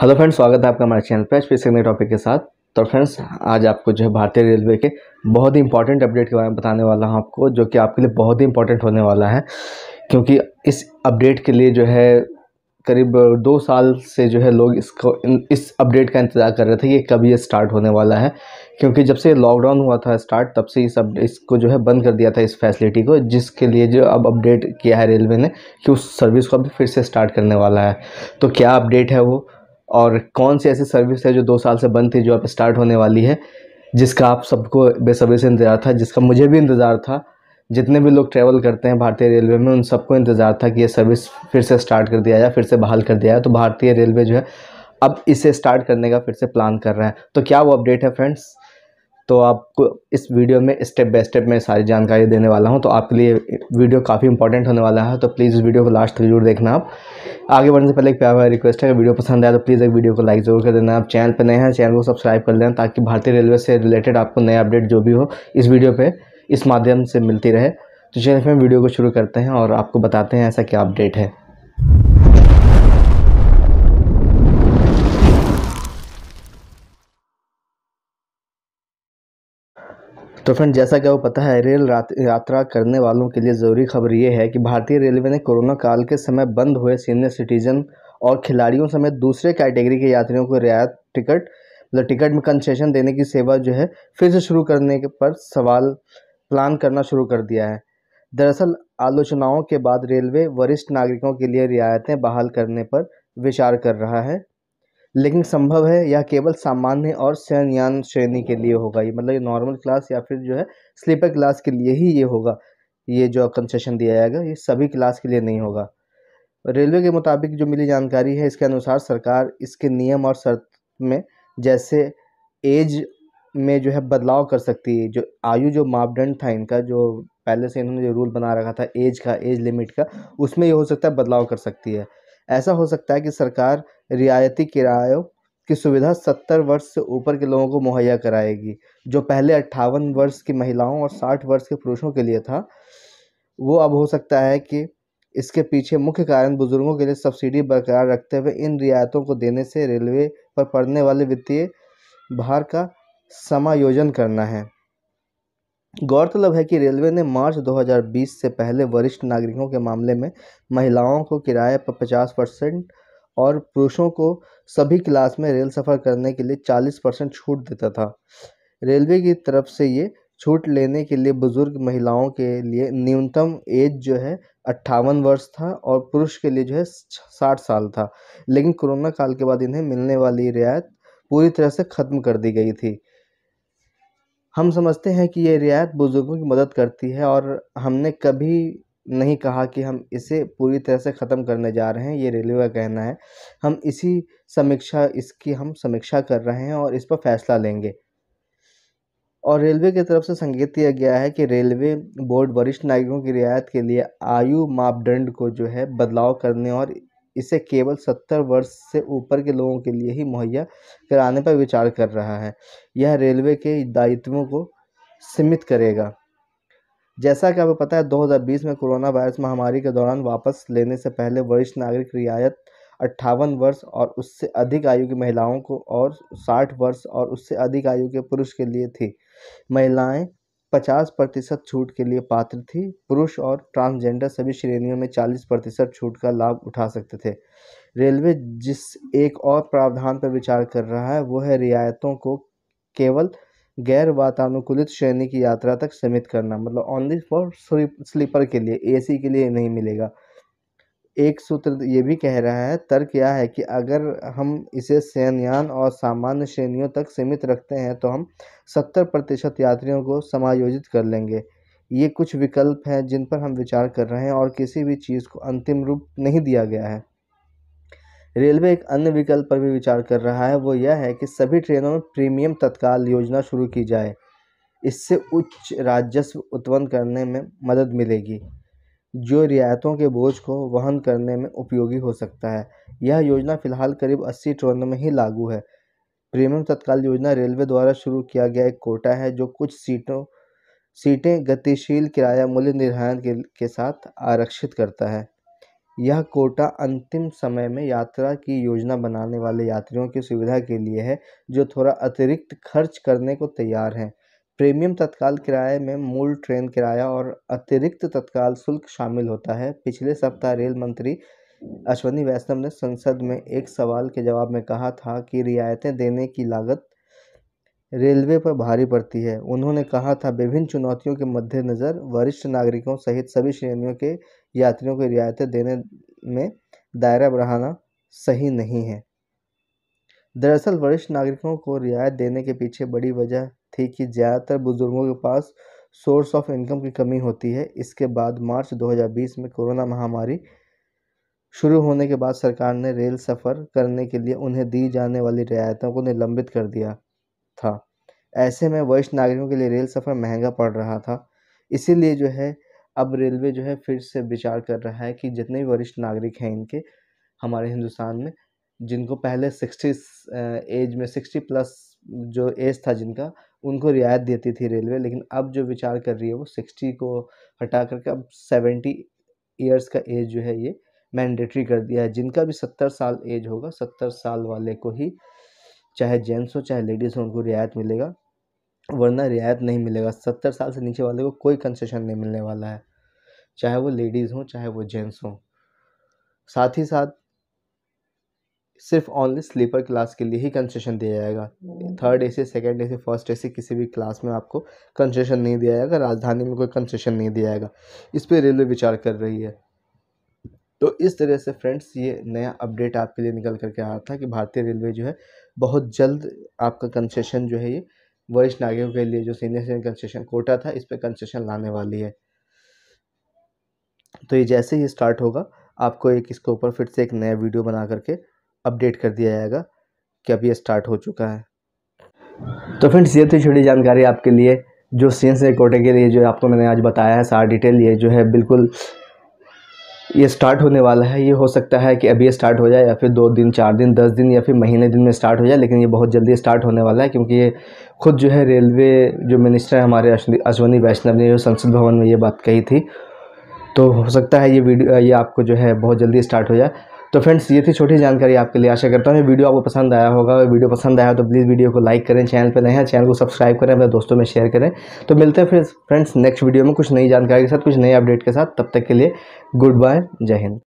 hello friends स्वागत है आपका हमारे चैनल पर फिर से नए टॉपिक के साथ तो फ्रेंड्स आज आपको जो है भारतीय रेलवे के बहुत ही इंपॉर्टेंट अपडेट के बारे में बताने वाला हूँ आपको जो कि आपके लिए बहुत ही इंपॉर्टेंट होने वाला है क्योंकि इस अपडेट के लिए जो है करीब दो साल से जो है लोग इसको इस अपडेट का इंतज़ार कर रहे थे कि कब ये स्टार्ट होने वाला है क्योंकि जब से लॉकडाउन हुआ था स्टार्ट तब से इस अपडेट इसको जो है बंद कर दिया था इस फैसिलिटी को जिसके लिए जो अब अपडेट किया है रेलवे ने कि उस सर्विस को अभी फिर से स्टार्ट करने वाला है तो क्या अपडेट है वो और कौन सी ऐसी सर्विस है जो दो साल से बंद थी जो अब स्टार्ट होने वाली है जिसका आप सबको बेसब्री से इंतज़ार था जिसका मुझे भी इंतज़ार था जितने भी लोग ट्रैवल करते हैं भारतीय रेलवे में उन सबको इंतज़ार था कि ये सर्विस फिर से स्टार्ट कर दिया जाए फिर से बहाल कर दिया जाए तो भारतीय रेलवे जो है अब इसे स्टार्ट करने का फिर से प्लान कर रहा है तो क्या वो अपडेट है फ्रेंड्स तो आपको इस वीडियो में स्टेप बाय स्टेप मैं सारी जानकारी देने वाला हूँ तो आपके लिए वीडियो काफ़ी इंपॉर्टेंट होने वाला है तो प्लीज़ इस वीडियो को लास्ट तक जरूर देखना आप आगे बढ़ने से पहले एक प्यार रिक्वेस्ट है अगर वीडियो पसंद आया तो प्लीज़ एक वीडियो को लाइक जरूर कर देना आप चैनल पर नए हैं चैनल को सब्सक्राइब कर लेना ताकि भारतीय रेलवे से रिलेटेड आपको नया अपडेट जो भी हो इस वीडियो पर इस माध्यम से मिलती रहे तो चलिए फिर वीडियो को शुरू करते हैं और आपको बताते हैं ऐसा क्या अपडेट है तो फ्रेंड जैसा कि आपको पता है रेल यात्रा करने वालों के लिए ज़रूरी खबर ये है कि भारतीय रेलवे ने कोरोना काल के समय बंद हुए सीनियर सिटीजन और खिलाड़ियों समेत दूसरे कैटेगरी के यात्रियों को रियायत टिकट मतलब टिकट में कंसेशन देने की सेवा जो है फिर से शुरू करने के पर सवाल प्लान करना शुरू कर दिया है दरअसल आलोचनाओं के बाद रेलवे वरिष्ठ नागरिकों के लिए रियायतें बहाल करने पर विचार कर रहा है लेकिन संभव है यह केवल सामान्य और शयनयान श्रेणी के लिए होगा ये मतलब ये नॉर्मल क्लास या फिर जो है स्लीपर क्लास के लिए ही ये होगा ये जो कंसेशन दिया जाएगा ये सभी क्लास के लिए नहीं होगा रेलवे के मुताबिक जो मिली जानकारी है इसके अनुसार सरकार इसके नियम और शर्त में जैसे एज में जो है बदलाव कर सकती है जो आयु जो मापदंड था इनका जो पहले से इन्होंने जो रूल बना रखा था एज का एज लिमिट का उसमें ये हो सकता है बदलाव कर सकती है ऐसा हो सकता है कि सरकार रियायती किरायों की सुविधा सत्तर वर्ष से ऊपर के लोगों को मुहैया कराएगी जो पहले अट्ठावन वर्ष की महिलाओं और साठ वर्ष के पुरुषों के लिए था वो अब हो सकता है कि इसके पीछे मुख्य कारण बुजुर्गों के लिए सब्सिडी बरकरार रखते हुए इन रियायतों को देने से रेलवे पर पड़ने वाले वित्तीय भार का समायोजन करना है गौरतलब है कि रेलवे ने मार्च 2020 से पहले वरिष्ठ नागरिकों के मामले में महिलाओं को किराए पर 50 परसेंट और पुरुषों को सभी क्लास में रेल सफ़र करने के लिए 40 परसेंट छूट देता था रेलवे की तरफ से ये छूट लेने के लिए बुज़ुर्ग महिलाओं के लिए न्यूनतम एज जो है अट्ठावन वर्ष था और पुरुष के लिए जो है साठ साल था लेकिन कोरोना काल के बाद इन्हें मिलने वाली रियायत पूरी तरह से ख़त्म कर दी गई थी हम समझते हैं कि ये रियायत बुज़ुर्गों की मदद करती है और हमने कभी नहीं कहा कि हम इसे पूरी तरह से ख़त्म करने जा रहे हैं ये रेलवे का कहना है हम इसी समीक्षा इसकी हम समीक्षा कर रहे हैं और इस पर फैसला लेंगे और रेलवे की तरफ से संकेत दिया गया है कि रेलवे बोर्ड वरिष्ठ नागरिकों की रियायत के लिए आयु मापदंड को जो है बदलाव करने और इसे केवल सत्तर वर्ष से ऊपर के लोगों के लिए ही मुहैया कराने पर विचार कर रहा है यह रेलवे के दायित्वों को सीमित करेगा जैसा कि आपको पता है 2020 में कोरोना वायरस महामारी के दौरान वापस लेने से पहले वरिष्ठ नागरिक रियायत अट्ठावन वर्ष और उससे अधिक आयु की महिलाओं को और साठ वर्ष और उससे अधिक आयु के पुरुष के लिए थी महिलाएं पचास प्रतिशत छूट के लिए पात्र थी पुरुष और ट्रांसजेंडर सभी श्रेणियों में चालीस प्रतिशत छूट का लाभ उठा सकते थे रेलवे जिस एक और प्रावधान पर विचार कर रहा है वो है रियायतों को केवल गैर वातानुकूलित श्रेणी की यात्रा तक सीमित करना मतलब ओनली फॉर स्लीपर के लिए एसी के लिए नहीं मिलेगा एक सूत्र ये भी कह रहा है तर्क यह है कि अगर हम इसे सैन्यान और सामान्य श्रेणियों तक सीमित रखते हैं तो हम सत्तर प्रतिशत यात्रियों को समायोजित कर लेंगे ये कुछ विकल्प हैं जिन पर हम विचार कर रहे हैं और किसी भी चीज़ को अंतिम रूप नहीं दिया गया है रेलवे एक अन्य विकल्प पर भी विचार कर रहा है वो यह है कि सभी ट्रेनों में प्रीमियम तत्काल योजना शुरू की जाए इससे उच्च राजस्व उत्पन्न करने में मदद मिलेगी जो रियायतों के बोझ को वहन करने में उपयोगी हो सकता है यह योजना फ़िलहाल करीब अस्सी ट्रेनों में ही लागू है प्रीमियम तत्काल योजना रेलवे द्वारा शुरू किया गया एक कोटा है जो कुछ सीटों सीटें गतिशील किराया मूल्य निर्धारण के, के साथ आरक्षित करता है यह कोटा अंतिम समय में यात्रा की योजना बनाने वाले यात्रियों की सुविधा के लिए है जो थोड़ा अतिरिक्त खर्च करने को तैयार हैं प्रीमियम तत्काल किराए में मूल ट्रेन किराया और अतिरिक्त तत्काल शुल्क शामिल होता है पिछले सप्ताह रेल मंत्री अश्वनी वैष्णव ने संसद में एक सवाल के जवाब में कहा था कि रियायतें देने की लागत रेलवे पर भारी पड़ती है उन्होंने कहा था विभिन्न चुनौतियों के मद्देनज़र वरिष्ठ नागरिकों सहित सभी श्रेणियों के यात्रियों को रियायतें देने में दायरा बढ़ाना सही नहीं है दरअसल वरिष्ठ नागरिकों को रियायत देने के पीछे बड़ी वजह थी कि ज़्यादातर बुज़ुर्गों के पास सोर्स ऑफ इनकम की कमी होती है इसके बाद मार्च 2020 में कोरोना महामारी शुरू होने के बाद सरकार ने रेल सफ़र करने के लिए उन्हें दी जाने वाली रियायतों को निलंबित कर दिया था ऐसे में वरिष्ठ नागरिकों के लिए रेल सफ़र महंगा पड़ रहा था इसीलिए जो है अब रेलवे जो है फिर से विचार कर रहा है कि जितने भी वरिष्ठ नागरिक हैं इनके हमारे हिंदुस्तान में जिनको पहले सिक्सटी एज में सिक्सटी प्लस जो एज था जिनका उनको रियायत देती थी रेलवे लेकिन अब जो विचार कर रही है वो सिक्सटी को हटा करके अब सेवेंटी ईयर्स का एज जो है ये मैंडेटरी कर दिया है जिनका भी सत्तर साल एज होगा सत्तर साल वाले को ही चाहे जेंट्स हो चाहे लेडीज़ हो उनको रियायत मिलेगा वरना रियायत नहीं मिलेगा सत्तर साल से नीचे वाले को कोई कंसेशन नहीं मिलने वाला है चाहे वो लेडीज़ हों चाहे वो जेंट्स हों साथ ही साथ सिर्फ ऑनली स्लीपर क्लास के लिए ही कंसेशन दिया जाएगा third A C second A C first A C किसी भी क्लास में आपको कंसेशन नहीं दिया जाएगा राजधानी में कोई कंसेशन नहीं दिया जाएगा इस पर रेलवे विचार कर रही है तो इस तरह से फ्रेंड्स ये नया अपडेट आपके लिए निकल करके आ रहा था कि भारतीय रेलवे जो है बहुत जल्द आपका कंसेशन जो है ये वरिष्ठ नागरिकों के लिए जो सीनियर सीनियर कंसेशन कोटा था इस पर कंसेशन लाने वाली है तो ये जैसे ही स्टार्ट होगा आपको एक इसके ऊपर फिर से एक नया वीडियो बना करके अपडेट कर दिया जाएगा कि अब ये स्टार्ट हो चुका है तो फ्रेंड्स ये तो छोटी जानकारी आपके लिए जो सी एन कोटे के लिए जो आपको मैंने आज बताया है सारा डिटेल ये जो है बिल्कुल ये स्टार्ट होने वाला है ये हो सकता है कि अभी ये स्टार्ट हो जाए या फिर दो दिन चार दिन दस दिन या फिर महीने दिन में स्टार्ट हो जाए लेकिन ये बहुत जल्दी स्टार्ट होने वाला है क्योंकि ये खुद जो है रेलवे जो मिनिस्टर है हमारे अश्वनी वैष्णव ने जो संसद भवन में ये बात कही थी तो हो सकता है ये वीडियो ये आपको जो है बहुत जल्दी स्टार्ट हो जाए तो फ्रेंड्स ये थी छोटी जानकारी आपके लिए आशा करता हूँ वीडियो आपको पसंद आया होगा अगर वीडियो पसंद आया तो प्लीज़ वीडियो को लाइक करें चैनल पर नया चैनल को सब्सक्राइब करें अपने दोस्तों में शेयर करें तो मिलते हैं फिर फ्रेंड्स नेक्स्ट वीडियो में कुछ नई जानकारी के साथ कुछ नए अपडेट के साथ तब तक के लिए गुड बाय जय हिंद